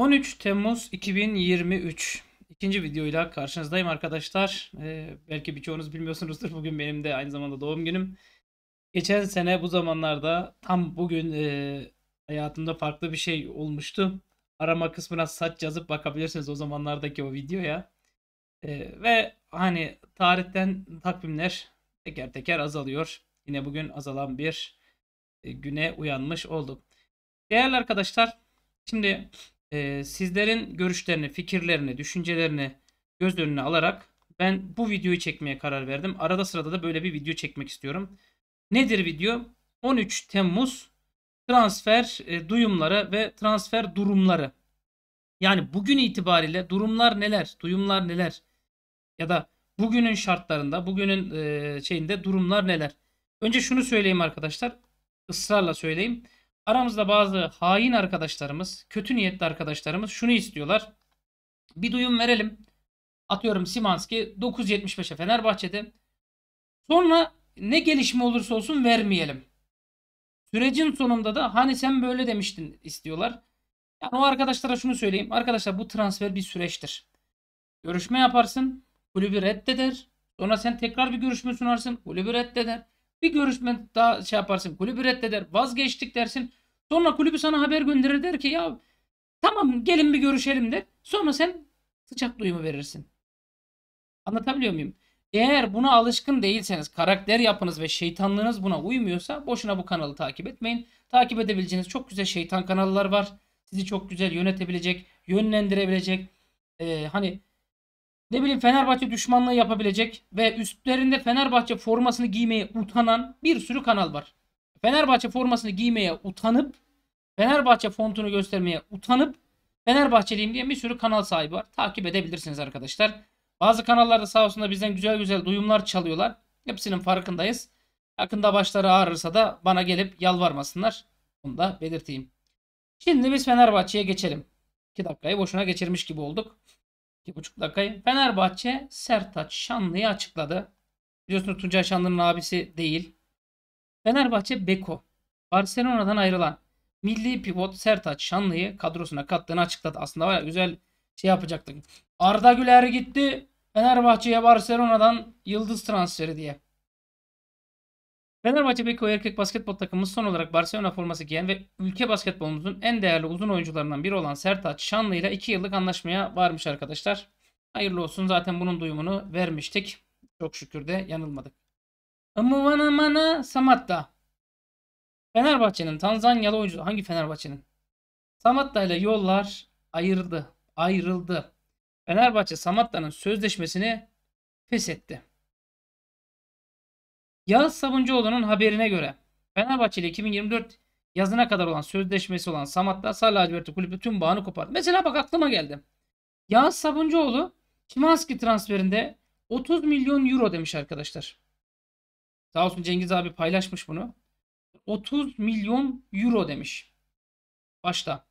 13 Temmuz 2023 ikinci videoyla karşınızdayım arkadaşlar. Ee, belki birçoğunuz bilmiyorsunuzdur bugün benim de aynı zamanda doğum günüm. Geçen sene bu zamanlarda tam bugün e, hayatımda farklı bir şey olmuştu. Arama kısmına saç yazıp bakabilirsiniz o zamanlardaki o videoya. E, ve hani tarihten takvimler teker teker azalıyor. Yine bugün azalan bir e, güne uyanmış olduk. Değerli arkadaşlar şimdi e, sizlerin görüşlerini, fikirlerini, düşüncelerini göz önüne alarak ben bu videoyu çekmeye karar verdim. Arada sırada da böyle bir video çekmek istiyorum. Nedir video? 13 Temmuz transfer e, duyumları ve transfer durumları. Yani bugün itibariyle durumlar neler, duyumlar neler ya da bugünün şartlarında, bugünün e, şeyinde durumlar neler? Önce şunu söyleyeyim arkadaşlar, ısrarla söyleyeyim aramızda bazı hain arkadaşlarımız, kötü niyetli arkadaşlarımız şunu istiyorlar. Bir duyum verelim. Atıyorum Simanski 9.75'e Fenerbahçe'de. Sonra ne gelişme olursa olsun vermeyelim. Sürecin sonunda da hani sen böyle demiştin istiyorlar. Yani o arkadaşlara şunu söyleyeyim. Arkadaşlar bu transfer bir süreçtir. Görüşme yaparsın. Kulübü reddeder. Sonra sen tekrar bir görüşme sunarsın. Kulübü reddeder. Bir görüşme daha şey yaparsın. Kulübü reddeder. Vazgeçtik dersin. Sonra kulübü sana haber gönderir der ki ya tamam gelin bir görüşelim der. Sonra sen sıcak duyumu verirsin. Anlatabiliyor muyum? Eğer buna alışkın değilseniz, karakter yapınız ve şeytanlığınız buna uymuyorsa boşuna bu kanalı takip etmeyin. Takip edebileceğiniz çok güzel şeytan kanallar var. Sizi çok güzel yönetebilecek, yönlendirebilecek. Ee, hani ne bileyim Fenerbahçe düşmanlığı yapabilecek ve üstlerinde Fenerbahçe formasını giymeye utanan bir sürü kanal var. Fenerbahçe formasını giymeye utanıp Fenerbahçe fontunu göstermeye utanıp Fenerbahçeliyim diye bir sürü kanal sahibi var. Takip edebilirsiniz arkadaşlar. Bazı kanallarda sağ olsun da bizden güzel güzel duyumlar çalıyorlar. Hepsinin farkındayız. Yakında başları ağrırsa da bana gelip yalvarmasınlar. Bunu da belirteyim. Şimdi biz Fenerbahçe'ye geçelim. 2 dakikayı boşuna geçirmiş gibi olduk. 2,5 dakikayı. Fenerbahçe Sertaç Şanlı'yı açıkladı. Biliyorsunuz Tuncay Şanlı'nın abisi değil. Fenerbahçe Beko. Barcelona'dan ayrılan milli pivot Sertaç Şanlı'yı kadrosuna kattığını açıkladı. Aslında var ya güzel şey yapacaktık. Arda Güler gitti. Fenerbahçe'ye Barcelona'dan yıldız transferi diye. Fenerbahçe Beko erkek basketbol takımımız son olarak Barcelona forması giyen ve ülke basketbolumuzun en değerli uzun oyuncularından biri olan Sertaç Şanlı ile 2 yıllık anlaşmaya varmış arkadaşlar. Hayırlı olsun zaten bunun duyumunu vermiştik. Çok şükür de yanılmadık. Amuvana Samatta. Fenerbahçe'nin Tanzanyalı oyuncu hangi Fenerbahçe'nin? Samatta ile yollar ayrıldı. Ayrıldı. Fenerbahçe Samatta'nın sözleşmesini feshetti. Yağız Sabuncuoğlu'nun haberine göre Fenerbahçe ile 2024 yazına kadar olan sözleşmesi olan Samatta, Sarı kulübü tüm bağını kopardı. Mesela bak aklıma geldi. Yağız Sabuncuoğlu Şimanski transferinde 30 milyon euro demiş arkadaşlar. Sağ olsun Cengiz abi paylaşmış bunu. 30 milyon euro demiş. Başta.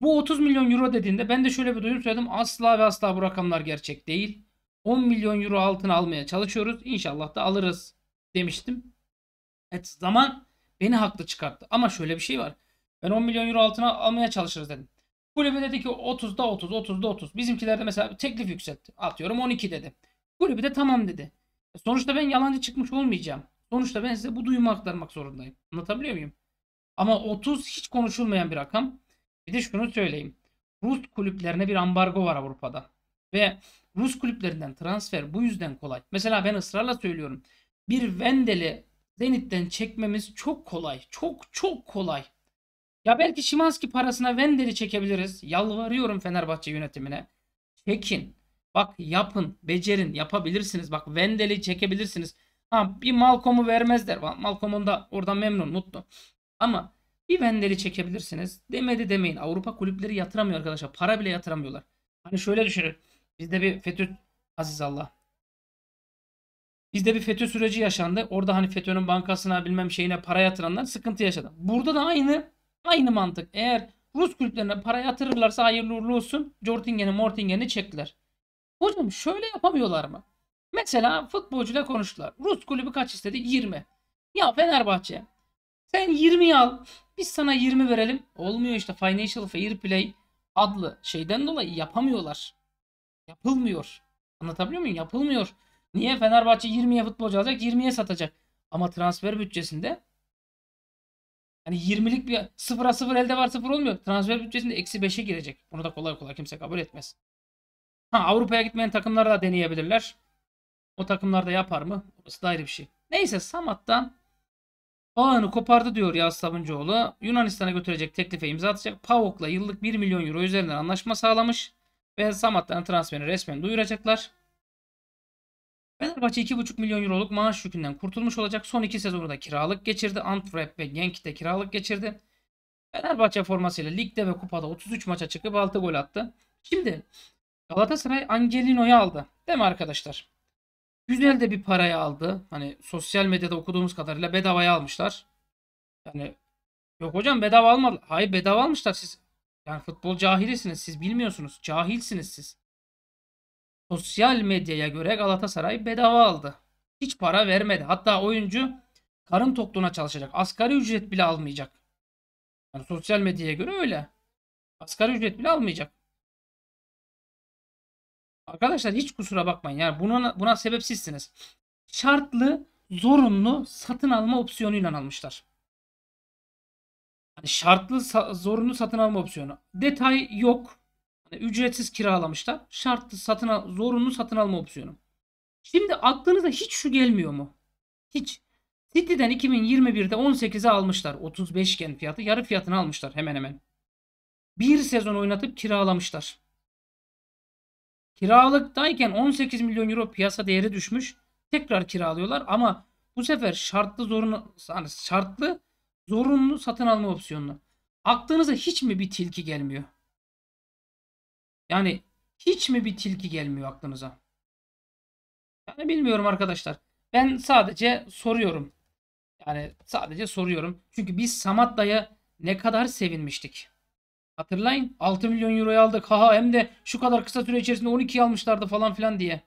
Bu 30 milyon euro dediğinde ben de şöyle bir duyum söyledim. Asla ve asla bu rakamlar gerçek değil. 10 milyon euro altına almaya çalışıyoruz. İnşallah da alırız demiştim. Evet zaman beni haklı çıkarttı. Ama şöyle bir şey var. Ben 10 milyon euro altına almaya çalışırız dedim. Kulübe dedi ki 30'da 30, 30'da 30. Bizimkilerde mesela teklif yükseltti. Atıyorum 12 dedi. Kulübü de tamam dedi. E sonuçta ben yalancı çıkmış olmayacağım. Sonuçta ben size bu duyumu aktarmak zorundayım. Anlatabiliyor muyum? Ama 30 hiç konuşulmayan bir rakam. Bir de şunu söyleyeyim. Rus kulüplerine bir ambargo var Avrupa'da. Ve Rus kulüplerinden transfer bu yüzden kolay. Mesela ben ısrarla söylüyorum bir Vendel'i Zenit'ten çekmemiz çok kolay. Çok çok kolay. Ya belki Şimanski parasına Vendel'i çekebiliriz. Yalvarıyorum Fenerbahçe yönetimine. Çekin. Bak yapın, becerin, yapabilirsiniz. Bak Vendel'i çekebilirsiniz. Ha bir Malcolm'u vermezler. Malcolm'un da oradan memnun, mutlu. Ama bir Vendel'i çekebilirsiniz. Demedi demeyin. Avrupa kulüpleri yatıramıyor arkadaşlar. Para bile yatıramıyorlar. Hani şöyle düşünün. Bizde bir FETÖ Aziz Allah. Bizde bir FETÖ süreci yaşandı. Orada hani FETÖ'nün bankasına bilmem şeyine para yatıranlar sıkıntı yaşadı. Burada da aynı aynı mantık. Eğer Rus kulüplerine para yatırırlarsa hayırlı uğurlu olsun. Jortingen'i Mortingen'i çektiler. Hocam şöyle yapamıyorlar mı? Mesela futbolcuyla konuştular. Rus kulübü kaç istedi? 20. Ya Fenerbahçe sen 20 al. Biz sana 20 verelim. Olmuyor işte Financial Fair Play adlı şeyden dolayı yapamıyorlar. Yapılmıyor. Anlatabiliyor muyum? Yapılmıyor. Niye? Fenerbahçe 20'ye futbolcu alacak 20'ye satacak. Ama transfer bütçesinde hani 20'lik bir 0'a sıfır elde var sıfır olmuyor. Transfer bütçesinde eksi 5'e girecek. Bunu da kolay kolay kimse kabul etmez. Ha Avrupa'ya gitmeyen takımlar da deneyebilirler. O takımlar da yapar mı? Orası da ayrı bir şey. Neyse Samat'tan bağını kopardı diyor Yağız Sabuncuoğlu. Yunanistan'a götürecek teklife imza atacak. PAOK'la yıllık 1 milyon euro üzerinden anlaşma sağlamış. Ve Samat'tan transferini resmen duyuracaklar. Fenerbahçe 2,5 milyon euroluk maaş yükünden kurtulmuş olacak. Son iki sezonu da kiralık geçirdi. Antwerp ve Genk'te kiralık geçirdi. Fenerbahçe formasıyla ligde ve kupada 33 maça çıkıp 6 gol attı. Şimdi Galatasaray Angelino'yu aldı. Değil mi arkadaşlar? Güzel de bir paraya aldı. Hani sosyal medyada okuduğumuz kadarıyla bedavaya almışlar. Yani yok hocam bedava almadı. Hayır bedava almışlar siz. Yani futbol cahilisiniz siz bilmiyorsunuz. Cahilsiniz siz. Sosyal medyaya göre Galatasaray bedava aldı. Hiç para vermedi. Hatta oyuncu karın tokluğuna çalışacak. Asgari ücret bile almayacak. Yani sosyal medyaya göre öyle. Asgari ücret bile almayacak. Arkadaşlar hiç kusura bakmayın. Yani buna, buna sebepsizsiniz. Şartlı, zorunlu satın alma opsiyonuyla almışlar. Yani şartlı, zorunlu satın alma opsiyonu. Detay yok ücretsiz kiralamışlar. Şartlı satın al, zorunlu satın alma opsiyonu. Şimdi aklınıza hiç şu gelmiyor mu? Hiç. City'den 2021'de 18'e almışlar. 35 iken fiyatı yarı fiyatını almışlar hemen hemen. Bir sezon oynatıp kiralamışlar. Kiralıktayken 18 milyon euro piyasa değeri düşmüş. Tekrar kiralıyorlar ama bu sefer şartlı zorunlu hani şartlı zorunlu satın alma opsiyonunu. Aklınıza hiç mi bir tilki gelmiyor? Yani hiç mi bir tilki gelmiyor aklınıza? Yani bilmiyorum arkadaşlar. Ben sadece soruyorum. Yani sadece soruyorum. Çünkü biz Samat ne kadar sevinmiştik. Hatırlayın 6 milyon euroya aldık. Haha hem de şu kadar kısa süre içerisinde 12 almışlardı falan filan diye.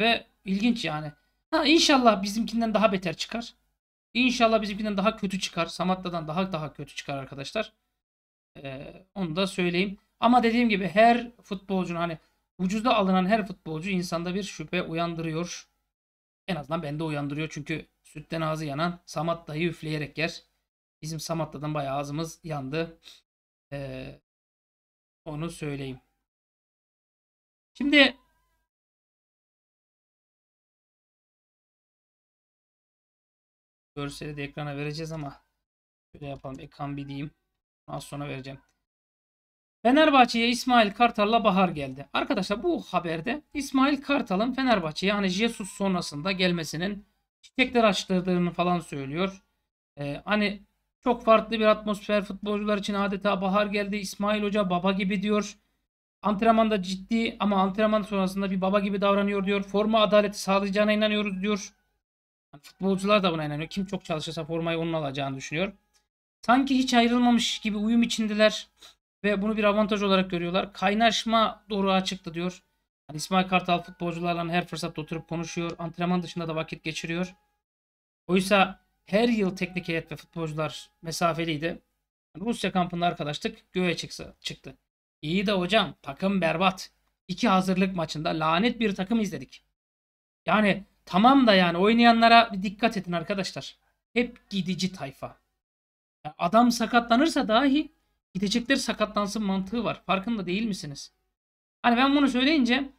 Ve ilginç yani. Ha inşallah bizimkinden daha beter çıkar. İnşallah bizimkinden daha kötü çıkar. Samatta'dan daha daha kötü çıkar arkadaşlar. E, onu da söyleyeyim. Ama dediğim gibi her futbolcunun hani ucuzda alınan her futbolcu insanda bir şüphe uyandırıyor. En azından bende uyandırıyor. Çünkü sütten ağzı yanan Samat dayı üfleyerek yer. Bizim Samat'tan bayağı ağzımız yandı. Ee, onu söyleyeyim. Şimdi görseli de ekrana vereceğiz ama şöyle yapalım. Ekran bir diyeyim. Az sonra vereceğim. Fenerbahçe'ye İsmail Kartal'la Bahar geldi. Arkadaşlar bu haberde İsmail Kartal'ın Fenerbahçe'ye hani Jesus sonrasında gelmesinin çiçekler açtırdığını falan söylüyor. Ee, hani çok farklı bir atmosfer futbolcular için adeta bahar geldi. İsmail Hoca baba gibi diyor. Antrenmanda ciddi ama antrenman sonrasında bir baba gibi davranıyor diyor. Forma adaleti sağlayacağına inanıyoruz diyor. Hani futbolcular da buna inanıyor. Kim çok çalışırsa formayı onun alacağını düşünüyor. Sanki hiç ayrılmamış gibi uyum içindeler ve bunu bir avantaj olarak görüyorlar. Kaynaşma doğru çıktı diyor. Yani İsmail Kartal futbolcularla her fırsatta oturup konuşuyor. Antrenman dışında da vakit geçiriyor. Oysa her yıl teknik heyet ve futbolcular mesafeliydi. Yani Rusya kampında arkadaşlık göğe çıksa, çıktı. İyi de hocam takım berbat. İki hazırlık maçında lanet bir takım izledik. Yani tamam da yani oynayanlara dikkat edin arkadaşlar. Hep gidici tayfa adam sakatlanırsa dahi gidecekler sakatlansın mantığı var. Farkında değil misiniz? Hani ben bunu söyleyince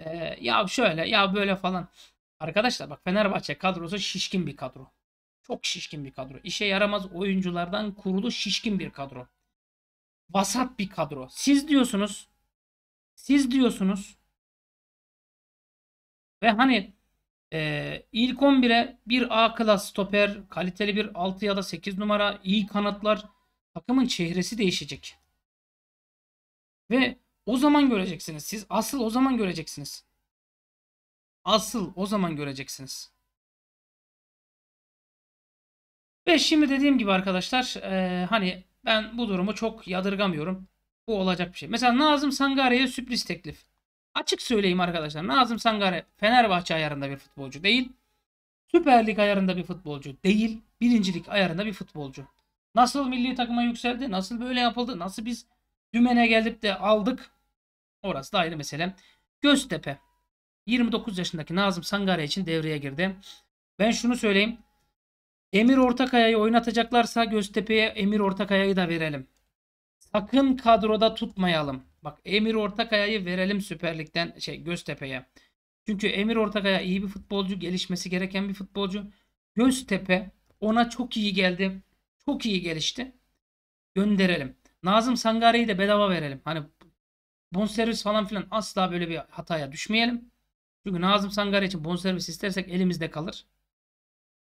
e, ya şöyle ya böyle falan. Arkadaşlar bak Fenerbahçe kadrosu şişkin bir kadro. Çok şişkin bir kadro. İşe yaramaz oyunculardan kurulu şişkin bir kadro. Vasat bir kadro. Siz diyorsunuz. Siz diyorsunuz. Ve hani ee, ilk 11'e bir A klas stoper, kaliteli bir 6 ya da 8 numara, iyi kanatlar. Takımın çehresi değişecek. Ve o zaman göreceksiniz. Siz asıl o zaman göreceksiniz. Asıl o zaman göreceksiniz. Ve şimdi dediğim gibi arkadaşlar e, hani ben bu durumu çok yadırgamıyorum. Bu olacak bir şey. Mesela Nazım Sangare'ye sürpriz teklif. Açık söyleyeyim arkadaşlar. Nazım Sangare Fenerbahçe ayarında bir futbolcu değil. Süper Lig ayarında bir futbolcu değil. Birincilik ayarında bir futbolcu. Nasıl milli takıma yükseldi? Nasıl böyle yapıldı? Nasıl biz dümene gelip de aldık? Orası da ayrı mesele. Göztepe 29 yaşındaki Nazım Sangare için devreye girdi. Ben şunu söyleyeyim. Emir Ortakaya'yı oynatacaklarsa Göztepe'ye Emir Ortakaya'yı da verelim. Sakın kadroda tutmayalım. Bak Emir Ortakaya'yı verelim Süper Lig'den şey Göztepe'ye. Çünkü Emir Ortakaya iyi bir futbolcu, gelişmesi gereken bir futbolcu. Göztepe ona çok iyi geldi. Çok iyi gelişti. Gönderelim. Nazım Sangare'yi de bedava verelim. Hani bonservis falan filan asla böyle bir hataya düşmeyelim. Çünkü Nazım Sangare için bonservis istersek elimizde kalır.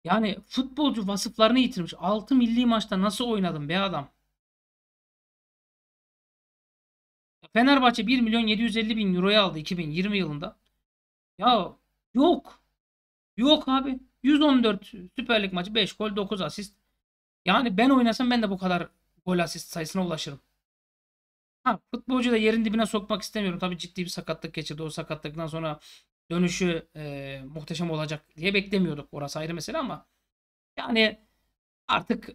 Yani futbolcu vasıflarını yitirmiş. 6 milli maçta nasıl oynadım be adam? Fenerbahçe 1 milyon 750 bin euroya aldı 2020 yılında. Ya yok. Yok abi. 114 Süper Lig maçı 5 gol 9 asist. Yani ben oynasam ben de bu kadar gol asist sayısına ulaşırım. Ha, futbolcu da yerin dibine sokmak istemiyorum. Tabii ciddi bir sakatlık geçirdi. O sakatlıktan sonra dönüşü e, muhteşem olacak diye beklemiyorduk. Orası ayrı mesele ama yani artık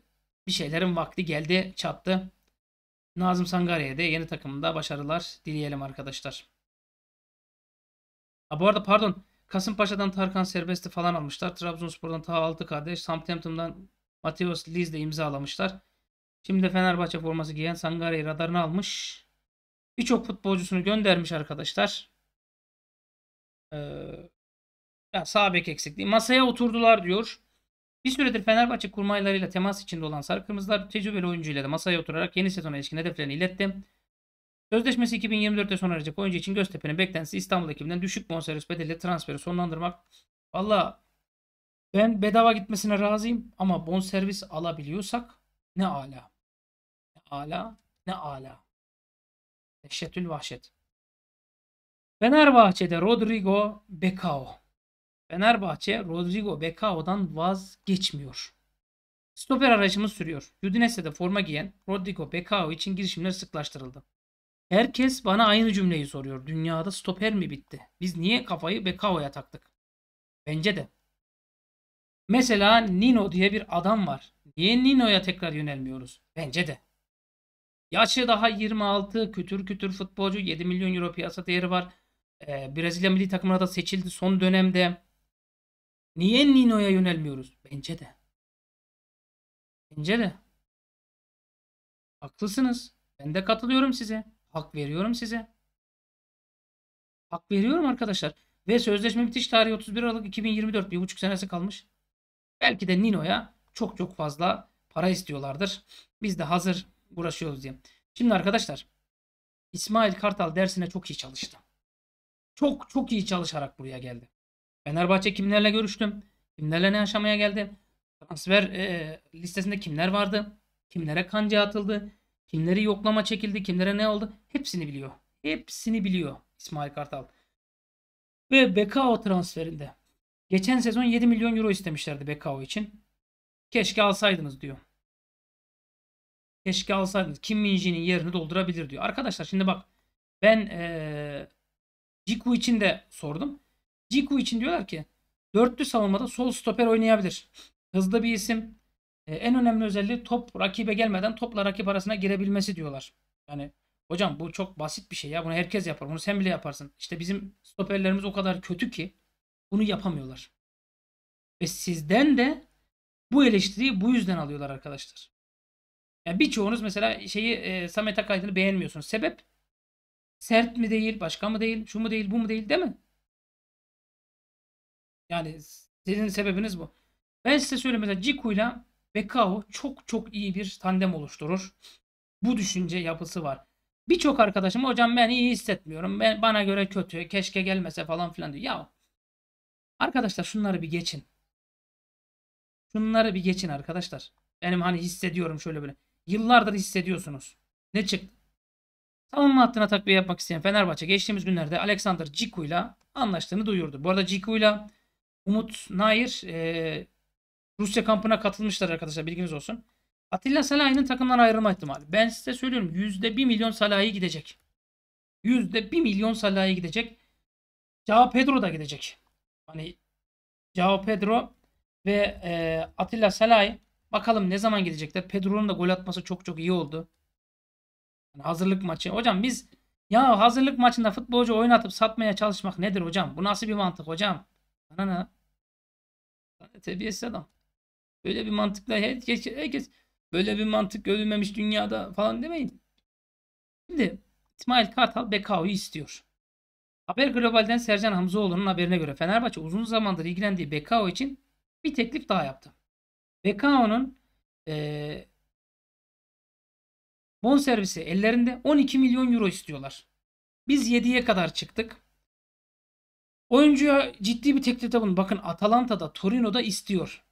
bir şeylerin vakti geldi çattı. Nazım Sangare'ye de yeni takımında başarılar dileyelim arkadaşlar. Ha, bu arada pardon. Kasımpaşa'dan Tarkan Serbest'i falan almışlar. Trabzonspor'dan Taha Altı kardeş. Southampton'dan Mateos Liz'le imzalamışlar. Şimdi de Fenerbahçe forması giyen Sangare'yi radarına almış. Birçok futbolcusunu göndermiş arkadaşlar. Ee, ya sağ bek eksikliği. Masaya oturdular diyor. Bir süredir Fenerbahçe kurmaylarıyla temas içinde olan Sarı Kırmızılar tecrübeli oyuncuyla da masaya oturarak yeni sezona ilişkin hedeflerini iletti. Sözleşmesi 2024'te sona erecek oyuncu için Göztepe'nin beklentisi İstanbul ekibinden düşük bonservis bedeliyle transferi sonlandırmak. Valla ben bedava gitmesine razıyım ama bonservis alabiliyorsak ne ala. Ne ala, ne ala. Dehşetül vahşet. Fenerbahçe'de Rodrigo Becao Fenerbahçe Rodrigo Becao'dan vazgeçmiyor. Stoper arayışımız sürüyor. Udinese'de forma giyen Rodrigo Becao için girişimler sıklaştırıldı. Herkes bana aynı cümleyi soruyor. Dünyada stoper mi bitti? Biz niye kafayı Becao'ya taktık? Bence de. Mesela Nino diye bir adam var. Niye Nino'ya tekrar yönelmiyoruz? Bence de. Yaşı daha 26, kütür kütür futbolcu, 7 milyon euro piyasa değeri var. Ee, Brezilya milli takımına da seçildi son dönemde. Niye Nino'ya yönelmiyoruz? Bence de. Bence de. Haklısınız. Ben de katılıyorum size. Hak veriyorum size. Hak veriyorum arkadaşlar. Ve sözleşme bitiş tarihi 31 Aralık 2024. Bir buçuk senesi kalmış. Belki de Nino'ya çok çok fazla para istiyorlardır. Biz de hazır uğraşıyoruz diye. Şimdi arkadaşlar İsmail Kartal dersine çok iyi çalıştı. Çok çok iyi çalışarak buraya geldi. Fenerbahçe kimlerle görüştüm? Kimlerle ne aşamaya geldi? Transfer e, listesinde kimler vardı? Kimlere kanca atıldı? Kimleri yoklama çekildi? Kimlere ne oldu? Hepsini biliyor. Hepsini biliyor İsmail Kartal. Ve Bekao transferinde. Geçen sezon 7 milyon euro istemişlerdi Bekao için. Keşke alsaydınız diyor. Keşke alsaydınız. Kim Minji'nin yerini doldurabilir diyor. Arkadaşlar şimdi bak ben ee, Ciku için de sordum. Ciku için diyorlar ki dörtlü savunmada sol stoper oynayabilir. Hızlı bir isim. E, en önemli özelliği top rakibe gelmeden topla rakip arasına girebilmesi diyorlar. Yani hocam bu çok basit bir şey ya. Bunu herkes yapar. Bunu sen bile yaparsın. İşte bizim stoperlerimiz o kadar kötü ki bunu yapamıyorlar. Ve sizden de bu eleştiriyi bu yüzden alıyorlar arkadaşlar. Yani birçoğunuz mesela şeyi e, Samet Akaydın'ı beğenmiyorsunuz. Sebep sert mi değil, başka mı değil, şu mu değil, bu mu değil değil mi? Yani sizin sebebiniz bu. Ben size söyleyeyim mesela Ciku ile Bekao çok çok iyi bir tandem oluşturur. Bu düşünce yapısı var. Birçok arkadaşım hocam ben iyi hissetmiyorum. Ben, bana göre kötü. Keşke gelmese falan filan diyor. Ya arkadaşlar şunları bir geçin. Şunları bir geçin arkadaşlar. Benim hani hissediyorum şöyle böyle. Yıllardır hissediyorsunuz. Ne çıktı? Savunma hattına takviye yapmak isteyen Fenerbahçe geçtiğimiz günlerde Alexander Ciku ile anlaştığını duyurdu. Bu arada Ciku ile Umut Nair e, Rusya kampına katılmışlar arkadaşlar bilginiz olsun. Atilla Salahi'nin takımdan ayrılma ihtimali. Ben size söylüyorum %1 milyon Salahi gidecek. %1 milyon Salahi gidecek. Cao Pedro da gidecek. Hani Cao Pedro ve e, Atilla Salahi bakalım ne zaman gidecekler. Pedro'nun da gol atması çok çok iyi oldu. Yani hazırlık maçı. Hocam biz ya hazırlık maçında futbolcu oynatıp satmaya çalışmak nedir hocam? Bu nasıl bir mantık hocam? Sana ne? Terbiyesiz adam. Böyle bir mantıkla herkes, herkes böyle bir mantık görülmemiş dünyada falan demeyin. Şimdi İsmail Kartal Bekao'yu istiyor. Haber Global'den Sercan Hamzoğlu'nun haberine göre Fenerbahçe uzun zamandır ilgilendiği Bekao için bir teklif daha yaptı. Bekao'nun e, bon servisi ellerinde 12 milyon euro istiyorlar. Biz 7'ye kadar çıktık. Oyuncuya ciddi bir teklifte bulun. Bakın Atalanta'da, Torino'da istiyor.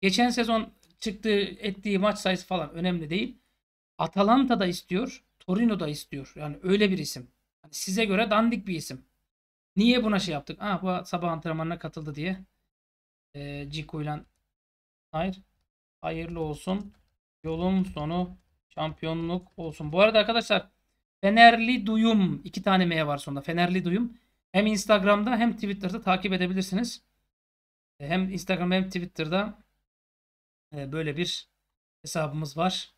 Geçen sezon çıktığı, ettiği maç sayısı falan önemli değil. Atalanta'da istiyor, Torino'da istiyor. Yani öyle bir isim. Hani size göre dandik bir isim. Niye buna şey yaptık? Ah bu sabah antrenmanına katıldı diye. E, ee, Ciku ile Hayır. Hayırlı olsun. Yolun sonu şampiyonluk olsun. Bu arada arkadaşlar Fenerli Duyum. iki tane M var sonunda. Fenerli Duyum. Hem Instagram'da hem Twitter'da takip edebilirsiniz. E, hem Instagram hem Twitter'da e, böyle bir hesabımız var.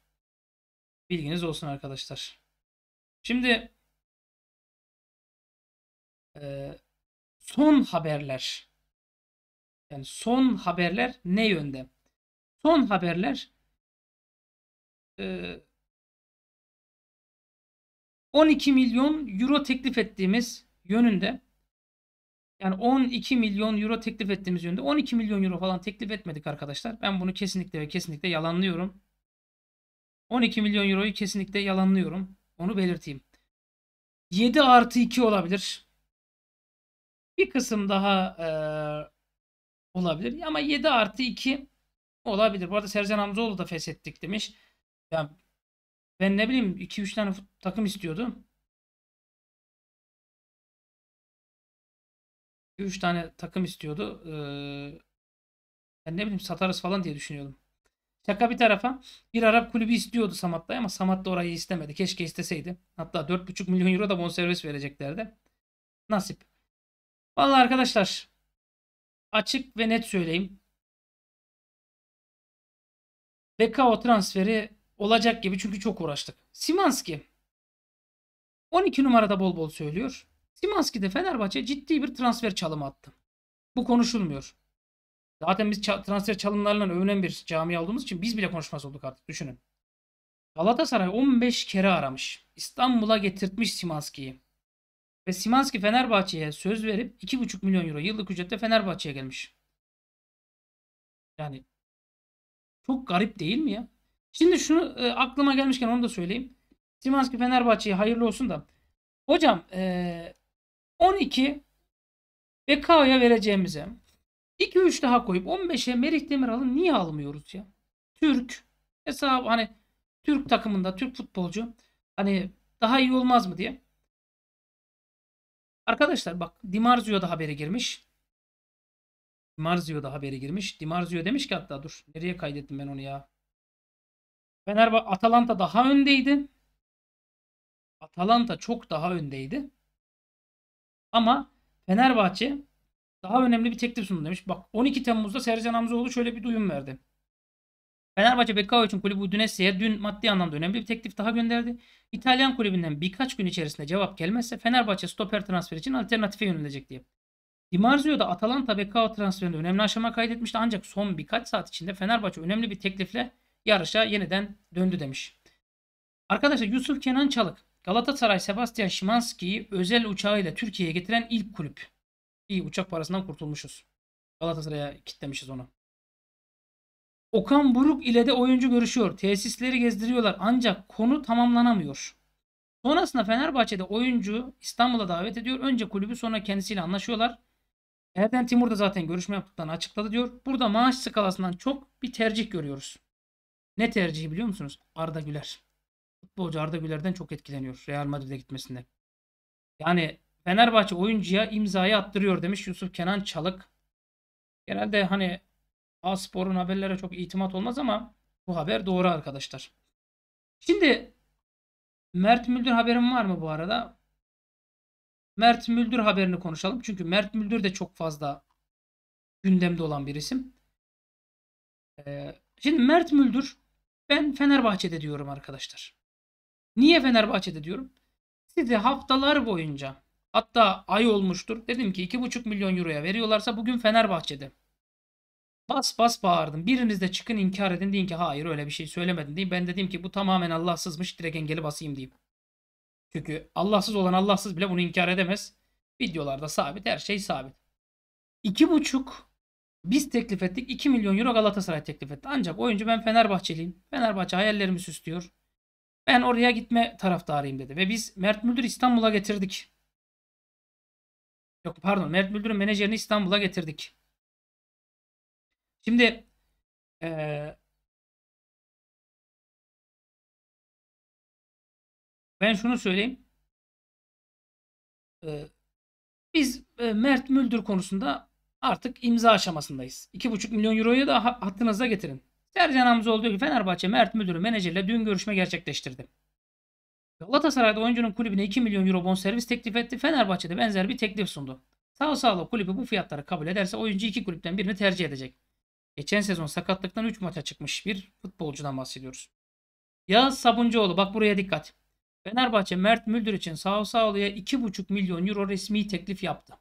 Bilginiz olsun arkadaşlar. Şimdi e, son haberler. Yani son haberler ne yönde? Son haberler 12 milyon euro teklif ettiğimiz yönünde yani 12 milyon euro teklif ettiğimiz yönde 12 milyon euro falan teklif etmedik arkadaşlar. Ben bunu kesinlikle ve kesinlikle yalanlıyorum. 12 milyon euroyu kesinlikle yalanlıyorum. Onu belirteyim. 7 artı 2 olabilir. Bir kısım daha e, olabilir. Ama 7 artı 2 olabilir. Bu arada Sercan Hamzoğlu da feshettik demiş. Yani ben ne bileyim 2-3 tane takım istiyordum. 3 tane takım istiyordu. Ee, ben ne bileyim satarız falan diye düşünüyordum. Şaka bir tarafa bir Arap kulübü istiyordu Samat'ta ama Samat da orayı istemedi. Keşke isteseydi. Hatta 4,5 milyon euro da bonservis vereceklerdi. Nasip. Vallahi arkadaşlar açık ve net söyleyeyim. Bekao transferi olacak gibi çünkü çok uğraştık. Simanski 12 numarada bol bol söylüyor. Şimanski'de Fenerbahçe ciddi bir transfer çalımı attı. Bu konuşulmuyor. Zaten biz transfer çalımlarından övünen bir cami olduğumuz için biz bile konuşmaz olduk artık düşünün. Galatasaray 15 kere aramış. İstanbul'a getirtmiş Simanski'yi. Ve Simanski Fenerbahçe'ye söz verip 2,5 milyon euro yıllık ücretle Fenerbahçe'ye gelmiş. Yani çok garip değil mi ya? Şimdi şunu e, aklıma gelmişken onu da söyleyeyim. Simanski Fenerbahçe'ye hayırlı olsun da. Hocam e, 12 ve Bekao'ya vereceğimize 2-3 daha koyup 15'e Merih Demiral'ı niye almıyoruz ya? Türk hesabı hani Türk takımında Türk futbolcu hani daha iyi olmaz mı diye. Arkadaşlar bak Dimarzio da haberi girmiş. Dimarzio da haberi girmiş. Dimarzio demiş ki hatta dur nereye kaydettim ben onu ya. Fenerbahçe Atalanta daha öndeydi. Atalanta çok daha öndeydi. Ama Fenerbahçe daha önemli bir teklif sundu demiş. Bak 12 Temmuz'da Sercan Hamzoğlu şöyle bir duyum verdi. Fenerbahçe Bekao için kulübü Udinese'ye dün maddi anlamda önemli bir teklif daha gönderdi. İtalyan kulübünden birkaç gün içerisinde cevap gelmezse Fenerbahçe stoper transferi için alternatife yönelecek diye. Di Marzio da Atalanta Bekao transferinde önemli aşama kaydetmişti ancak son birkaç saat içinde Fenerbahçe önemli bir teklifle yarışa yeniden döndü demiş. Arkadaşlar Yusuf Kenan Çalık Galatasaray Sebastian Szymanski'yi özel uçağıyla Türkiye'ye getiren ilk kulüp. İyi uçak parasından kurtulmuşuz. Galatasaray'a kitlemişiz onu. Okan Buruk ile de oyuncu görüşüyor. Tesisleri gezdiriyorlar ancak konu tamamlanamıyor. Sonrasında Fenerbahçe'de oyuncu İstanbul'a davet ediyor. Önce kulübü sonra kendisiyle anlaşıyorlar. Erden Timur da zaten görüşme yaptıklarını açıkladı diyor. Burada maaş skalasından çok bir tercih görüyoruz. Ne tercihi biliyor musunuz? Arda Güler futbolcu Arda Güler'den çok etkileniyor Real Madrid'e gitmesinde. Yani Fenerbahçe oyuncuya imzayı attırıyor demiş Yusuf Kenan Çalık. Genelde hani A-Spor'un haberlere çok itimat olmaz ama bu haber doğru arkadaşlar. Şimdi Mert Müldür haberim var mı bu arada? Mert Müldür haberini konuşalım. Çünkü Mert Müldür de çok fazla gündemde olan bir isim. Ee, şimdi Mert Müldür ben Fenerbahçe'de diyorum arkadaşlar. Niye Fenerbahçe'de diyorum? Size haftalar boyunca hatta ay olmuştur. Dedim ki 2,5 milyon euroya veriyorlarsa bugün Fenerbahçe'de. Bas bas bağırdım. Biriniz de çıkın inkar edin deyin ki hayır öyle bir şey söylemedin deyin. Ben dedim ki bu tamamen Allahsızmış direkt engeli basayım diyeyim. Çünkü Allahsız olan Allahsız bile bunu inkar edemez. Videolarda sabit her şey sabit. 2,5 biz teklif ettik 2 milyon euro Galatasaray teklif etti. Ancak oyuncu ben Fenerbahçeliyim. Fenerbahçe hayallerimi süslüyor. Ben oraya gitme taraftarıyım dedi. Ve biz Mert Müldür İstanbul'a getirdik. Yok pardon Mert Müldür'ün menajerini İstanbul'a getirdik. Şimdi ee, ben şunu söyleyeyim. Ee, biz e, Mert Müldür konusunda artık imza aşamasındayız. 2,5 milyon euroyu da hattınıza getirin. Sercan Hamzoğlu diyor ki Fenerbahçe Mert Müdürü menajerle dün görüşme gerçekleştirdi. Galatasaray'da oyuncunun kulübüne 2 milyon euro bonservis teklif etti. Fenerbahçe'de benzer bir teklif sundu. Sağ sağla kulübü bu fiyatları kabul ederse oyuncu iki kulüpten birini tercih edecek. Geçen sezon sakatlıktan 3 maça çıkmış bir futbolcudan bahsediyoruz. Ya Sabuncuoğlu bak buraya dikkat. Fenerbahçe Mert Müldür için sağ Saulo'ya 2,5 milyon euro resmi teklif yaptı.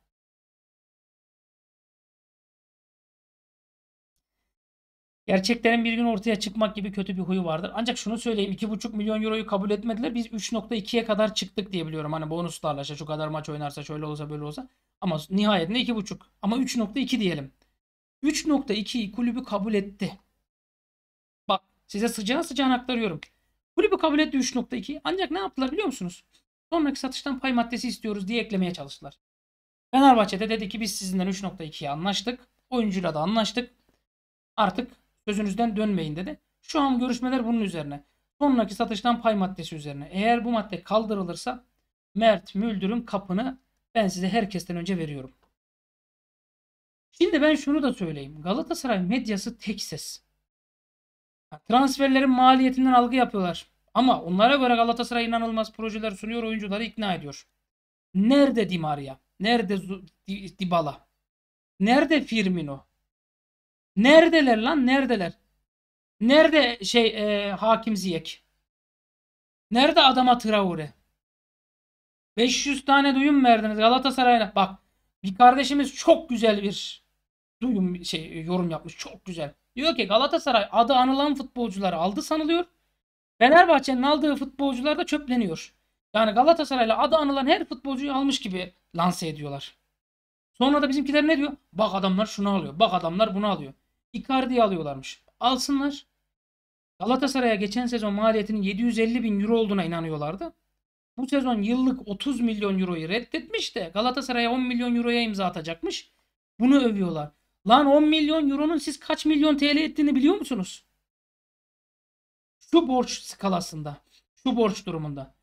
Gerçeklerin bir gün ortaya çıkmak gibi kötü bir huyu vardır. Ancak şunu söyleyeyim 2,5 milyon euroyu kabul etmediler. Biz 3.2'ye kadar çıktık diye biliyorum. Hani bonuslarla işte şu kadar maç oynarsa şöyle olsa böyle olsa. Ama nihayetinde 2,5 ama 3.2 diyelim. 3.2'yi kulübü kabul etti. Bak size sıcağı sıcağına aktarıyorum. Kulübü kabul etti 3.2 ancak ne yaptılar biliyor musunuz? Sonraki satıştan pay maddesi istiyoruz diye eklemeye çalıştılar. Fenerbahçe'de dedi ki biz sizinden 3.2'ye anlaştık. Oyuncuyla da anlaştık. Artık Sözünüzden dönmeyin dedi. Şu an görüşmeler bunun üzerine. Sonraki satıştan pay maddesi üzerine. Eğer bu madde kaldırılırsa Mert Müldür'ün kapını ben size herkesten önce veriyorum. Şimdi ben şunu da söyleyeyim. Galatasaray medyası tek ses. Transferlerin maliyetinden algı yapıyorlar. Ama onlara göre Galatasaray inanılmaz projeler sunuyor, oyuncuları ikna ediyor. Nerede Dimaria? Nerede Dybala? Nerede Firmino? Neredeler lan neredeler? Nerede şey e, hakim ziyek? Nerede adama Traore? 500 tane duyum verdiniz Galatasaray'a. Bak bir kardeşimiz çok güzel bir duyum şey yorum yapmış. Çok güzel. Diyor ki Galatasaray adı anılan futbolcuları aldı sanılıyor. Fenerbahçe'nin aldığı futbolcular da çöpleniyor. Yani Galatasaray'la adı anılan her futbolcuyu almış gibi lanse ediyorlar. Sonra da bizimkiler ne diyor? Bak adamlar şunu alıyor. Bak adamlar bunu alıyor. Icardi'yi alıyorlarmış. Alsınlar. Galatasaray'a geçen sezon maliyetinin 750 bin euro olduğuna inanıyorlardı. Bu sezon yıllık 30 milyon euroyu reddetmiş de Galatasaray'a 10 milyon euroya imza atacakmış. Bunu övüyorlar. Lan 10 milyon euronun siz kaç milyon TL ettiğini biliyor musunuz? Şu borç skalasında, şu borç durumunda.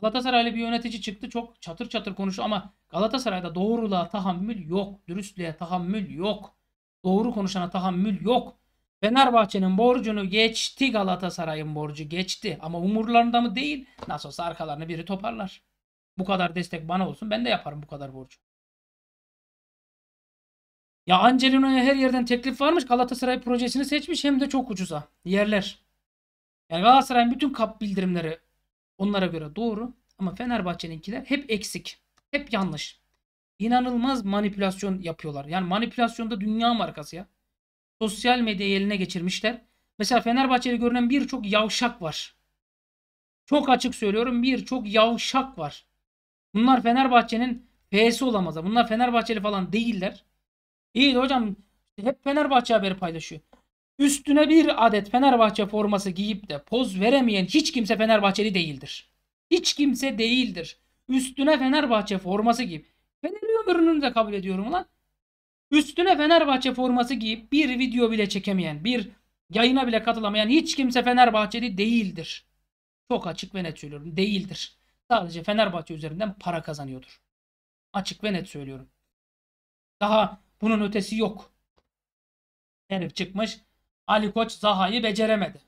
Galatasaraylı bir yönetici çıktı çok çatır çatır konuştu ama Galatasaray'da doğruluğa tahammül yok, dürüstlüğe tahammül yok. Doğru konuşana tahammül yok. Fenerbahçe'nin borcunu geçti Galatasaray'ın borcu geçti. Ama umurlarında mı değil. Nasıl olsa arkalarını biri toparlar. Bu kadar destek bana olsun ben de yaparım bu kadar borcu. Ya Angelino'ya her yerden teklif varmış. Galatasaray projesini seçmiş hem de çok ucuza. Yerler. Yani Galatasaray'ın bütün kap bildirimleri onlara göre doğru. Ama Fenerbahçe'ninkiler hep eksik. Hep yanlış inanılmaz manipülasyon yapıyorlar. Yani manipülasyonda dünya markası ya. Sosyal medyayı eline geçirmişler. Mesela Fenerbahçe'de görünen birçok yavşak var. Çok açık söylüyorum birçok yavşak var. Bunlar Fenerbahçe'nin P'si olamaz. Bunlar Fenerbahçeli falan değiller. İyi de hocam hep Fenerbahçe haberi paylaşıyor. Üstüne bir adet Fenerbahçe forması giyip de poz veremeyen hiç kimse Fenerbahçeli değildir. Hiç kimse değildir. Üstüne Fenerbahçe forması giyip Fener öbürünü de kabul ediyorum lan. Üstüne Fenerbahçe forması giyip bir video bile çekemeyen, bir yayına bile katılamayan hiç kimse Fenerbahçeli değildir. Çok açık ve net söylüyorum. Değildir. Sadece Fenerbahçe üzerinden para kazanıyordur. Açık ve net söylüyorum. Daha bunun ötesi yok. Herif çıkmış. Ali Koç Zaha'yı beceremedi.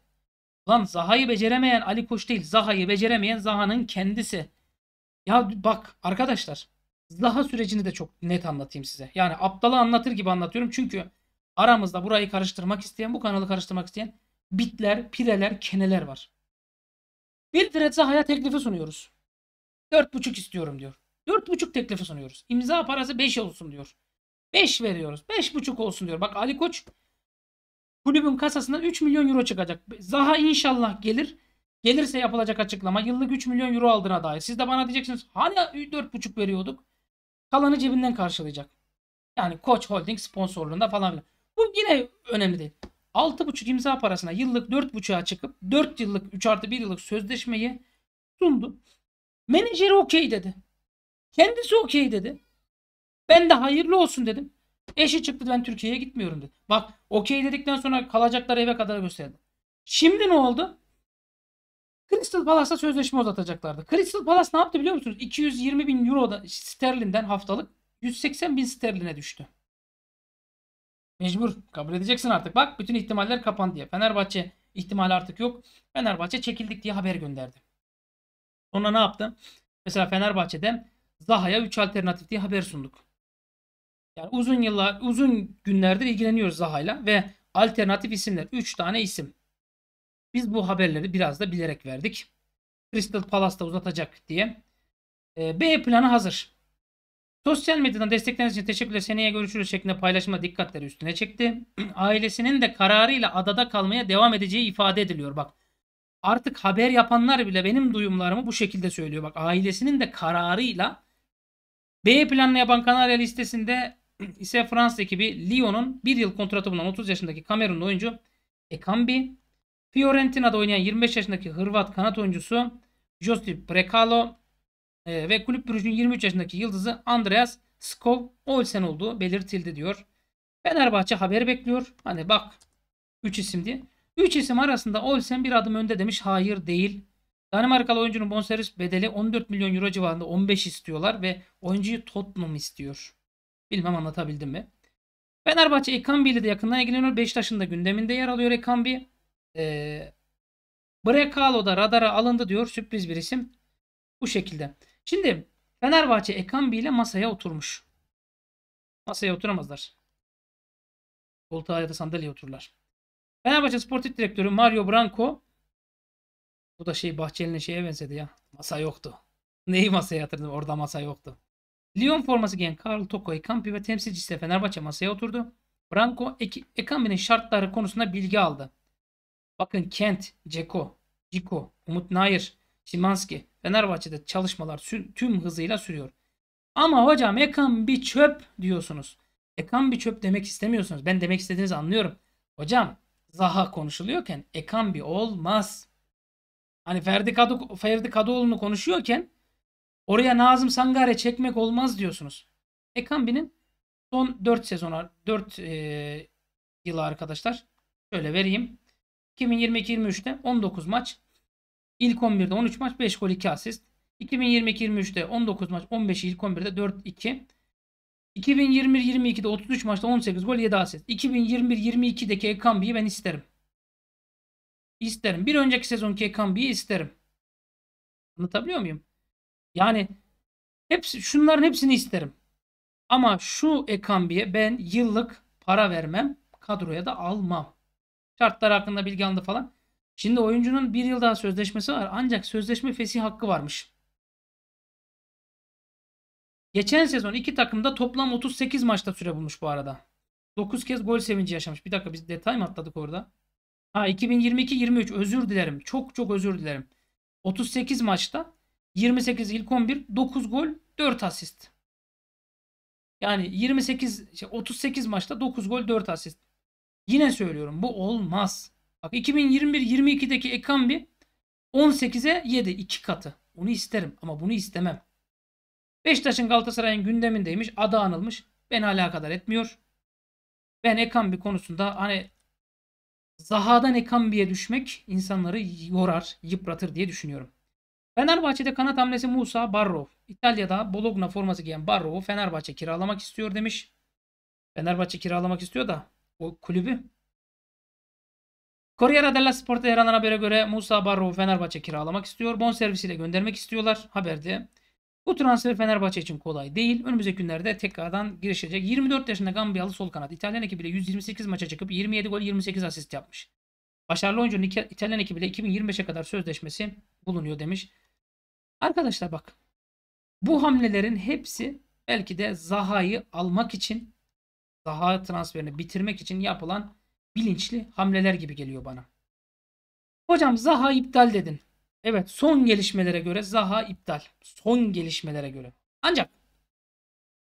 Lan Zaha'yı beceremeyen Ali Koç değil. Zaha'yı beceremeyen Zaha'nın kendisi. Ya bak arkadaşlar. Zaha sürecini de çok net anlatayım size. Yani aptalı anlatır gibi anlatıyorum. Çünkü aramızda burayı karıştırmak isteyen, bu kanalı karıştırmak isteyen bitler, pireler, keneler var. Wilfred Zaha'ya teklifi sunuyoruz. 4,5 istiyorum diyor. 4,5 teklifi sunuyoruz. İmza parası 5 olsun diyor. 5 veriyoruz. 5,5 olsun diyor. Bak Ali Koç kulübün kasasından 3 milyon euro çıkacak. Zaha inşallah gelir. Gelirse yapılacak açıklama. Yıllık 3 milyon euro aldığına dair. Siz de bana diyeceksiniz hani 4,5 veriyorduk? Kalanı cebinden karşılayacak. Yani Koç Holding sponsorluğunda falan filan. Bu yine önemli değil. 6,5 imza parasına yıllık 4,5'a çıkıp 4 yıllık 3 artı 1 yıllık sözleşmeyi sundu. Menajeri okey dedi. Kendisi okey dedi. Ben de hayırlı olsun dedim. Eşi çıktı ben Türkiye'ye gitmiyorum dedi. Bak okey dedikten sonra kalacakları eve kadar gösterdi. Şimdi ne oldu? Crystal Palace'la sözleşme uzatacaklardı. Crystal Palace ne yaptı biliyor musunuz? 220 bin euro da sterlinden haftalık 180 bin sterline düştü. Mecbur. Kabul edeceksin artık. Bak bütün ihtimaller kapandı diye. Fenerbahçe ihtimali artık yok. Fenerbahçe çekildik diye haber gönderdi. Sonra ne yaptı? Mesela Fenerbahçe'de Zaha'ya 3 alternatif diye haber sunduk. Yani uzun yıllar, uzun günlerdir ilgileniyoruz Zaha'yla ve alternatif isimler. 3 tane isim. Biz bu haberleri biraz da bilerek verdik. Crystal Palace da uzatacak diye. Ee, B planı hazır. Sosyal medyadan destekleriniz için teşekkürler. Seneye görüşürüz şeklinde paylaşma dikkatleri üstüne çekti. Ailesinin de kararıyla adada kalmaya devam edeceği ifade ediliyor. Bak artık haber yapanlar bile benim duyumlarımı bu şekilde söylüyor. Bak ailesinin de kararıyla B planını yapan Kanarya listesinde ise Fransa ekibi Lyon'un bir yıl kontratı bulunan 30 yaşındaki Kamerunlu oyuncu Ekambi Fiorentina'da oynayan 25 yaşındaki Hırvat kanat oyuncusu Josip Brekalo e, ve kulüp bürücünün 23 yaşındaki yıldızı Andreas Skov Olsen olduğu belirtildi diyor. Fenerbahçe haber bekliyor. Hani bak 3 isim diye. 3 isim arasında Olsen bir adım önde demiş. Hayır değil. Danimarkalı oyuncunun bonservis bedeli 14 milyon euro civarında 15 istiyorlar ve oyuncuyu Tottenham istiyor. Bilmem anlatabildim mi? Fenerbahçe Ekambi ile de yakından ilgileniyor. Beşiktaş'ın da gündeminde yer alıyor Ekambi. E, Brekalo da radara alındı diyor. Sürpriz bir isim. Bu şekilde. Şimdi Fenerbahçe Ekambi ile masaya oturmuş. Masaya oturamazlar. Koltuğa ya da sandalyeye otururlar. Fenerbahçe Sportif Direktörü Mario Branco bu da şey Bahçeli'nin şeye benzedi ya. Masa yoktu. Neyi masaya yatırdım Orada masa yoktu. Lyon forması giyen Karl Toko Ekampi ve temsilcisi Fenerbahçe masaya oturdu. Branco Ekambi'nin şartları konusunda bilgi aldı. Bakın Kent, Ceko, Ciko, Umut Nair, Şimanski Fenerbahçe'de çalışmalar tüm hızıyla sürüyor. Ama hocam Ekan bir çöp diyorsunuz. Ekan bir çöp demek istemiyorsunuz. Ben demek istediğinizi anlıyorum. Hocam Zaha konuşuluyorken Ekan bir olmaz. Hani Ferdi, Kadı, Ferdi Kadıoğlu'nu konuşuyorken oraya Nazım Sangare çekmek olmaz diyorsunuz. Ekan Ekambi'nin son 4 sezona 4 e, yılı arkadaşlar şöyle vereyim. 2022-23'te 19 maç. İlk 11'de 13 maç 5 gol 2 asist. 2022-23'te 19 maç 15 ilk 11'de 4-2. 2021-22'de 33 maçta 18 gol 7 asist. 2021-22'deki Ekambi'yi ben isterim. İsterim. Bir önceki sezonki Ekambi'yi isterim. Anlatabiliyor muyum? Yani hepsi, şunların hepsini isterim. Ama şu Ekambi'ye ben yıllık para vermem. Kadroya da almam kartlar hakkında bilgi aldı falan. Şimdi oyuncunun bir yıl daha sözleşmesi var ancak sözleşme fesih hakkı varmış. Geçen sezon iki takımda toplam 38 maçta süre bulmuş bu arada. 9 kez gol sevinci yaşamış. Bir dakika biz detay mı atladık orada? Ha 2022-23 özür dilerim. Çok çok özür dilerim. 38 maçta 28 ilk 11, 9 gol, 4 asist. Yani 28 38 şey, maçta 9 gol, 4 asist. Yine söylüyorum bu olmaz. Bak 2021-22'deki Ekambi 18'e 7 iki katı. Onu isterim ama bunu istemem. Beşiktaş'ın Galatasaray'ın gündemindeymiş. Adı anılmış. Beni alakadar etmiyor. Ben Ekambi konusunda hani Zaha'dan Ekambi'ye düşmek insanları yorar, yıpratır diye düşünüyorum. Fenerbahçe'de kanat hamlesi Musa Barrov. İtalya'da Bologna forması giyen Barrov'u Fenerbahçe kiralamak istiyor demiş. Fenerbahçe kiralamak istiyor da o kulübü. Corriere della Sport'ta yer alan habere göre Musa Barrow'u Fenerbahçe kiralamak istiyor. Bon servisiyle göndermek istiyorlar haberde. Bu transfer Fenerbahçe için kolay değil. Önümüzdeki günlerde tekrardan girişecek. 24 yaşında Gambiyalı sol kanat. İtalyan ekibiyle 128 maça çıkıp 27 gol 28 asist yapmış. Başarılı oyuncunun İtalyan ekibiyle 2025'e kadar sözleşmesi bulunuyor demiş. Arkadaşlar bak. Bu hamlelerin hepsi belki de Zaha'yı almak için Zaha transferini bitirmek için yapılan bilinçli hamleler gibi geliyor bana. Hocam Zaha iptal dedin. Evet son gelişmelere göre Zaha iptal. Son gelişmelere göre. Ancak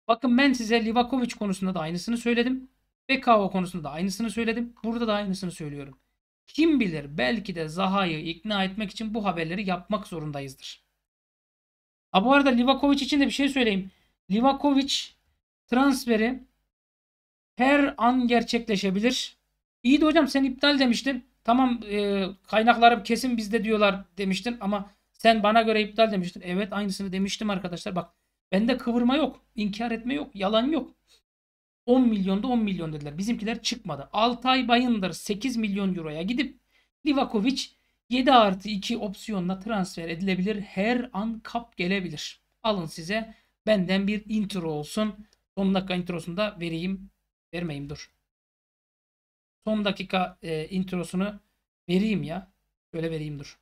bakın ben size Livakovic konusunda da aynısını söyledim. Bekao konusunda da aynısını söyledim. Burada da aynısını söylüyorum. Kim bilir belki de Zaha'yı ikna etmek için bu haberleri yapmak zorundayızdır. Ha bu arada Livakovic için de bir şey söyleyeyim. Livakovic transferi her an gerçekleşebilir. İyi de hocam sen iptal demiştin. Tamam e, kaynaklarım kesin bizde diyorlar demiştin ama sen bana göre iptal demiştin. Evet aynısını demiştim arkadaşlar. Bak bende kıvırma yok. inkar etme yok. Yalan yok. 10 milyonda 10 milyon dediler. Bizimkiler çıkmadı. Altay Bayındır 8 milyon euroya gidip Livakovic 7 artı 2 opsiyonla transfer edilebilir. Her an kap gelebilir. Alın size benden bir intro olsun. Son dakika introsunu da vereyim Vermeyeyim dur. Son dakika e, introsunu vereyim ya. böyle vereyim dur.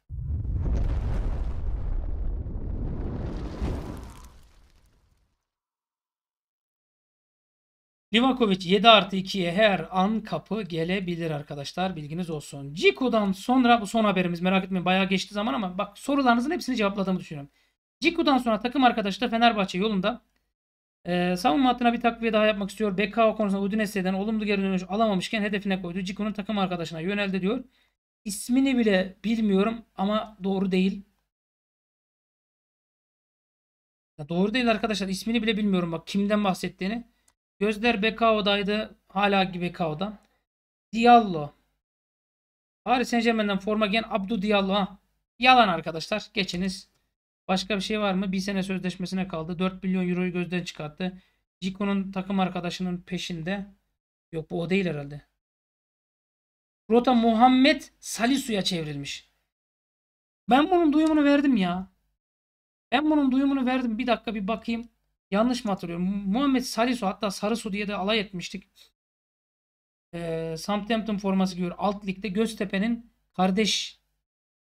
Livakovic 7 artı 2'ye her an kapı gelebilir arkadaşlar. Bilginiz olsun. Ciku'dan sonra bu son haberimiz merak etmeyin. Bayağı geçti zaman ama bak sorularınızın hepsini cevapladığımı düşünüyorum. Ciku'dan sonra takım arkadaşı da Fenerbahçe yolunda ee, savunma hattına bir takviye daha yapmak istiyor. Bekao konusunda Udinese'den olumlu geri dönüş alamamışken hedefine koydu. Cikun'un takım arkadaşına yöneldi diyor. İsmini bile bilmiyorum ama doğru değil. Ya doğru değil arkadaşlar. İsmini bile bilmiyorum bak kimden bahsettiğini. Gözler Bekao'daydı. Hala Bekao'da. Diallo. Paris Saint Germain'den forma giyen Abdu Diallo. Ha. Yalan arkadaşlar. Geçiniz. Başka bir şey var mı? Bir sene sözleşmesine kaldı. 4 milyon euroyu gözden çıkarttı. Cico'nun takım arkadaşının peşinde. Yok bu o değil herhalde. Rota Muhammed Salisu'ya çevrilmiş. Ben bunun duyumunu verdim ya. Ben bunun duyumunu verdim. Bir dakika bir bakayım. Yanlış mı hatırlıyorum? Muhammed Salisu hatta Sarısu diye de alay etmiştik. Ee, Southampton forması giyiyor. Alt ligde Göztepe'nin kardeş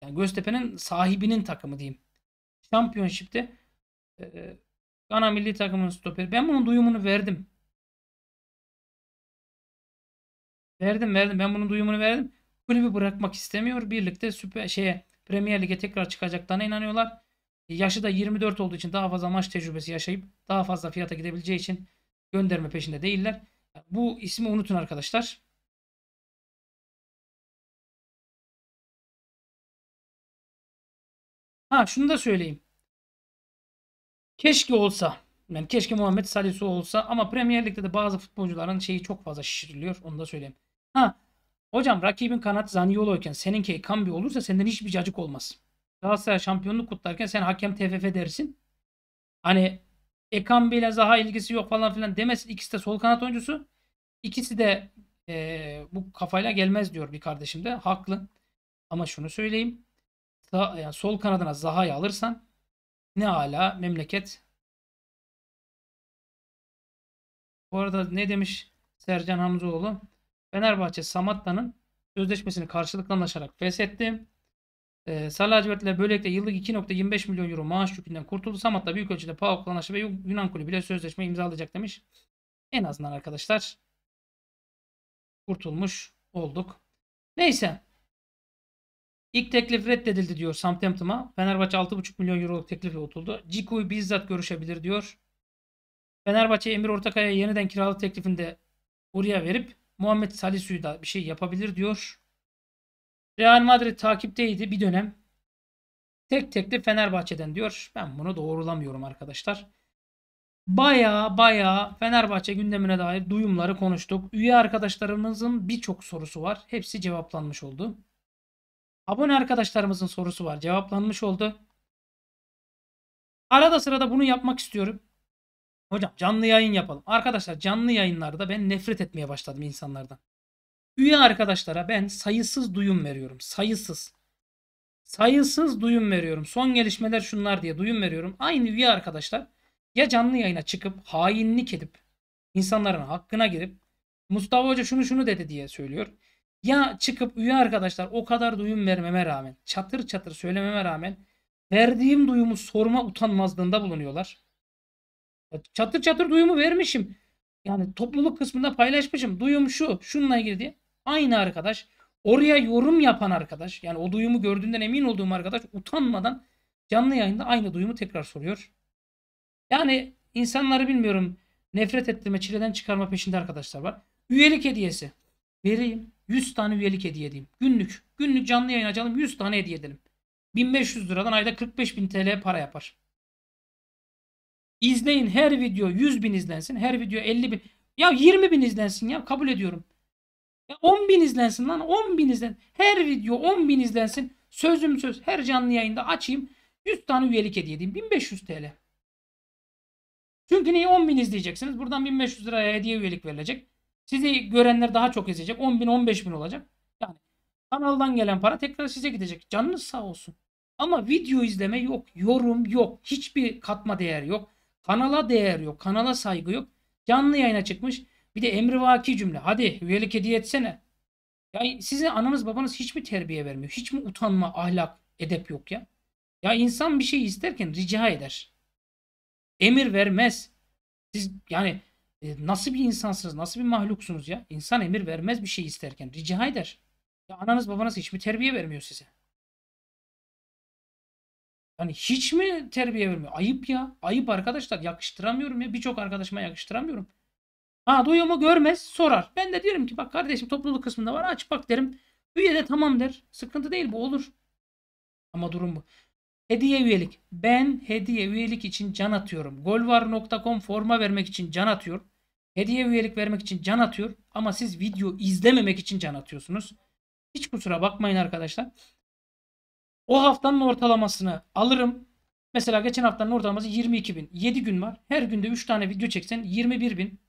yani Göztepe'nin sahibinin takımı diyeyim. Championship'te e, Ghana milli takımının stoperi. Ben bunun duyumunu verdim. Verdim verdim. Ben bunun duyumunu verdim. Kulübü bırakmak istemiyor. Birlikte süper şeye Premier Lig'e tekrar çıkacaklarına inanıyorlar. E, yaşı da 24 olduğu için daha fazla maç tecrübesi yaşayıp daha fazla fiyata gidebileceği için gönderme peşinde değiller. Bu ismi unutun arkadaşlar. Ha şunu da söyleyeyim. Keşke olsa. Yani keşke Muhammed Salisu olsa ama Premier Lig'de de bazı futbolcuların şeyi çok fazla şişiriliyor. Onu da söyleyeyim. Ha hocam rakibin kanat Zaniolo'yken seninki Ekambi olursa senden hiçbir cacık olmaz. Galatasaray şampiyonluk kutlarken sen hakem TFF dersin. Hani Ekambi ile Zaha ilgisi yok falan filan demesin. İkisi de sol kanat oyuncusu. İkisi de e, bu kafayla gelmez diyor bir kardeşim de. Haklı. Ama şunu söyleyeyim yani sol kanadına Zaha'yı alırsan ne ala memleket. Bu arada ne demiş Sercan Hamzoğlu? Fenerbahçe Samatta'nın sözleşmesini karşılıklı anlaşarak feshetti. E, ee, Salah ile böylelikle yıllık 2.25 milyon euro maaş yükünden kurtuldu. Samat'la büyük ölçüde PAOK'la anlaştı ve Yunan kulübüyle sözleşme imzalayacak demiş. En azından arkadaşlar kurtulmuş olduk. Neyse. İlk teklif reddedildi diyor Southampton'a. Fenerbahçe 6,5 milyon euroluk teklifi oturdu. Ciku'yu bizzat görüşebilir diyor. Fenerbahçe Emir Ortakay'a yeniden kiralık teklifinde oraya verip Muhammed Salisu'yu da bir şey yapabilir diyor. Real Madrid takipteydi bir dönem. Tek teklif Fenerbahçe'den diyor. Ben bunu doğrulamıyorum arkadaşlar. Baya baya Fenerbahçe gündemine dair duyumları konuştuk. Üye arkadaşlarımızın birçok sorusu var. Hepsi cevaplanmış oldu. Abone arkadaşlarımızın sorusu var. Cevaplanmış oldu. Arada sırada bunu yapmak istiyorum. Hocam canlı yayın yapalım. Arkadaşlar canlı yayınlarda ben nefret etmeye başladım insanlardan. Üye arkadaşlara ben sayısız duyum veriyorum. Sayısız. Sayısız duyum veriyorum. Son gelişmeler şunlar diye duyum veriyorum. Aynı üye arkadaşlar ya canlı yayına çıkıp hainlik edip insanların hakkına girip Mustafa Hoca şunu şunu dedi diye söylüyor. Ya çıkıp üye arkadaşlar o kadar duyum vermeme rağmen, çatır çatır söylememe rağmen verdiğim duyumu sorma utanmazlığında bulunuyorlar. Çatır çatır duyumu vermişim. Yani topluluk kısmında paylaşmışım. Duyum şu, şununla ilgili diye. Aynı arkadaş oraya yorum yapan arkadaş yani o duyumu gördüğünden emin olduğum arkadaş utanmadan canlı yayında aynı duyumu tekrar soruyor. Yani insanları bilmiyorum nefret ettirme, çileden çıkarma peşinde arkadaşlar var. Üyelik hediyesi. Vereyim. 100 tane üyelik hediye edeyim. Günlük. Günlük canlı yayın açalım 100 tane hediye edelim. 1500 liradan ayda 45 bin TL para yapar. İzleyin her video 100 bin izlensin. Her video 50 bin. Ya 20 bin izlensin ya kabul ediyorum. Ya 10 bin izlensin lan 10 bin izlen. Her video 10 bin izlensin. Sözüm söz her canlı yayında açayım. 100 tane üyelik hediye edeyim. 1500 TL. Çünkü neyi 10 bin izleyeceksiniz? Buradan 1500 liraya hediye üyelik verilecek. Sizi görenler daha çok izleyecek. 10 bin 15 bin olacak. Yani kanaldan gelen para tekrar size gidecek. Canınız sağ olsun. Ama video izleme yok. Yorum yok. Hiçbir katma değer yok. Kanala değer yok. Kanala saygı yok. Canlı yayına çıkmış. Bir de emrivaki cümle. Hadi üyelik hediye etsene. Ya sizin ananız babanız hiç mi terbiye vermiyor? Hiç mi utanma, ahlak, edep yok ya? Ya insan bir şey isterken rica eder. Emir vermez. Siz yani e, nasıl bir insansınız? Nasıl bir mahluksunuz ya? İnsan emir vermez bir şey isterken. Rica eder. Ya ananız babanız hiçbir terbiye vermiyor size. Yani hiç mi terbiye vermiyor? Ayıp ya. Ayıp arkadaşlar. Yakıştıramıyorum ya. Birçok arkadaşıma yakıştıramıyorum. Ha duyuyor mu görmez sorar. Ben de diyorum ki bak kardeşim topluluk kısmında var aç bak derim. Üye de tamam der. Sıkıntı değil bu olur. Ama durum bu. Hediye üyelik. Ben hediye üyelik için can atıyorum. Golvar.com forma vermek için can atıyor. Hediye üyelik vermek için can atıyor. Ama siz video izlememek için can atıyorsunuz. Hiç kusura bakmayın arkadaşlar. O haftanın ortalamasını alırım. Mesela geçen haftanın ortalaması 22 bin. 7 gün var. Her günde 3 tane video çeksen 21 bin.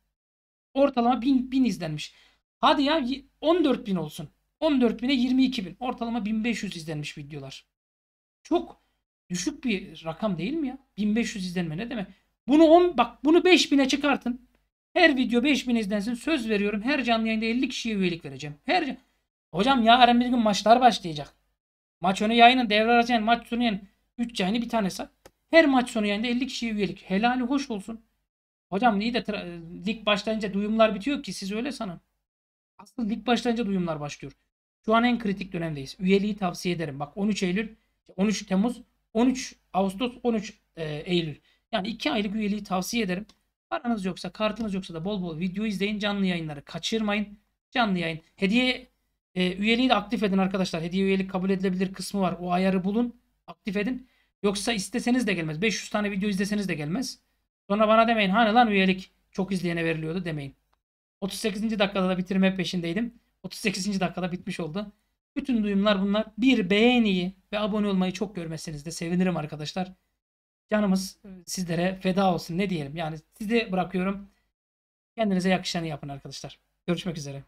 Ortalama 1000, 1000 izlenmiş. Hadi ya 14 bin olsun. 14 bine 22 bin. Ortalama 1500 izlenmiş videolar. Çok Düşük bir rakam değil mi ya? 1500 izlenme ne demek? Bunu 10 bak bunu 5000'e çıkartın. Her video 5000 izlensin. Söz veriyorum her canlı yayında 50 kişiye üyelik vereceğim. Her Hocam yarın bir gün maçlar başlayacak. Maç önü yayının devre arası maç sonu yani 3 yayını bir tane Her maç sonu yayında 50 kişiye üyelik. Helali hoş olsun. Hocam iyi de lig başlayınca duyumlar bitiyor ki siz öyle sanın. Aslında lig başlayınca duyumlar başlıyor. Şu an en kritik dönemdeyiz. Üyeliği tavsiye ederim. Bak 13 Eylül 13 Temmuz 13 Ağustos 13 e, Eylül. Yani 2 aylık üyeliği tavsiye ederim. Paranız yoksa kartınız yoksa da bol bol video izleyin. Canlı yayınları kaçırmayın. Canlı yayın. Hediye e, üyeliği de aktif edin arkadaşlar. Hediye üyelik kabul edilebilir kısmı var. O ayarı bulun. Aktif edin. Yoksa isteseniz de gelmez. 500 tane video izleseniz de gelmez. Sonra bana demeyin hani lan üyelik çok izleyene veriliyordu demeyin. 38. dakikada da bitirme peşindeydim. 38. dakikada bitmiş oldu. Bütün duyumlar bunlar. Bir beğeniyi ve abone olmayı çok görmezseniz de sevinirim arkadaşlar. Canımız e, sizlere feda olsun ne diyelim. Yani sizi bırakıyorum. Kendinize yakışanı yapın arkadaşlar. Görüşmek üzere.